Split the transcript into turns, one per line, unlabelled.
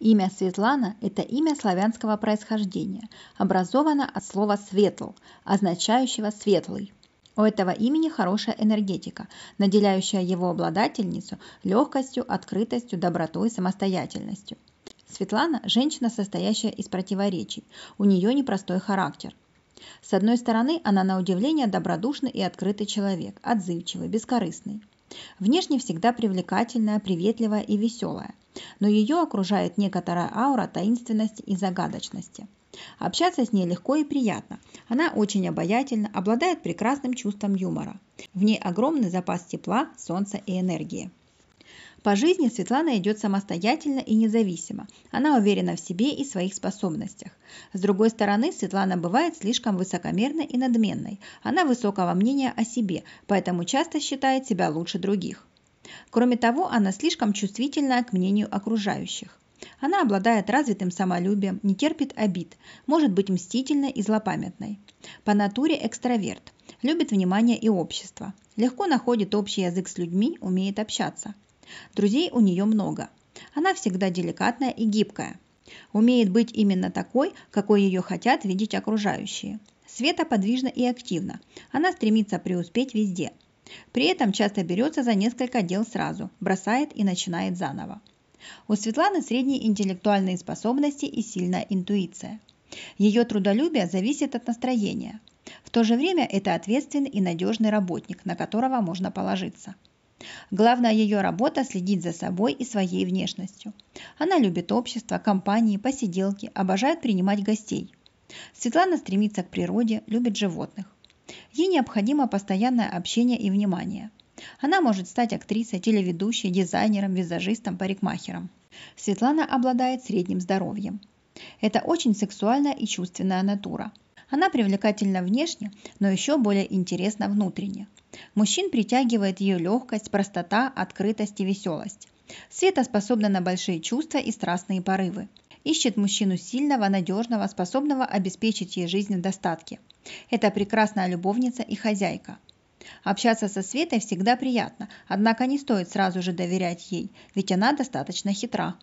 Имя Светлана – это имя славянского происхождения, образовано от слова «светл», означающего «светлый». У этого имени хорошая энергетика, наделяющая его обладательницу легкостью, открытостью, добротой, самостоятельностью. Светлана – женщина, состоящая из противоречий. У нее непростой характер. С одной стороны, она на удивление добродушный и открытый человек, отзывчивый, бескорыстный. Внешне всегда привлекательная, приветливая и веселая – но ее окружает некоторая аура таинственности и загадочности. Общаться с ней легко и приятно. Она очень обаятельна, обладает прекрасным чувством юмора. В ней огромный запас тепла, солнца и энергии. По жизни Светлана идет самостоятельно и независимо. Она уверена в себе и своих способностях. С другой стороны, Светлана бывает слишком высокомерной и надменной. Она высокого мнения о себе, поэтому часто считает себя лучше других. Кроме того, она слишком чувствительна к мнению окружающих. Она обладает развитым самолюбием, не терпит обид, может быть мстительной и злопамятной. По натуре экстраверт, любит внимание и общество, легко находит общий язык с людьми, умеет общаться. Друзей у нее много. Она всегда деликатная и гибкая. Умеет быть именно такой, какой ее хотят видеть окружающие. Света подвижна и активна. Она стремится преуспеть везде – при этом часто берется за несколько дел сразу, бросает и начинает заново. У Светланы средние интеллектуальные способности и сильная интуиция. Ее трудолюбие зависит от настроения. В то же время это ответственный и надежный работник, на которого можно положиться. Главная ее работа – следить за собой и своей внешностью. Она любит общество, компании, посиделки, обожает принимать гостей. Светлана стремится к природе, любит животных. Ей необходимо постоянное общение и внимание. Она может стать актрисой, телеведущей, дизайнером, визажистом, парикмахером. Светлана обладает средним здоровьем. Это очень сексуальная и чувственная натура. Она привлекательна внешне, но еще более интересна внутренне. Мужчин притягивает ее легкость, простота, открытость и веселость. Света способна на большие чувства и страстные порывы ищет мужчину сильного, надежного, способного обеспечить ей жизнь в достатке. Это прекрасная любовница и хозяйка. Общаться со Светой всегда приятно, однако не стоит сразу же доверять ей, ведь она достаточно хитра.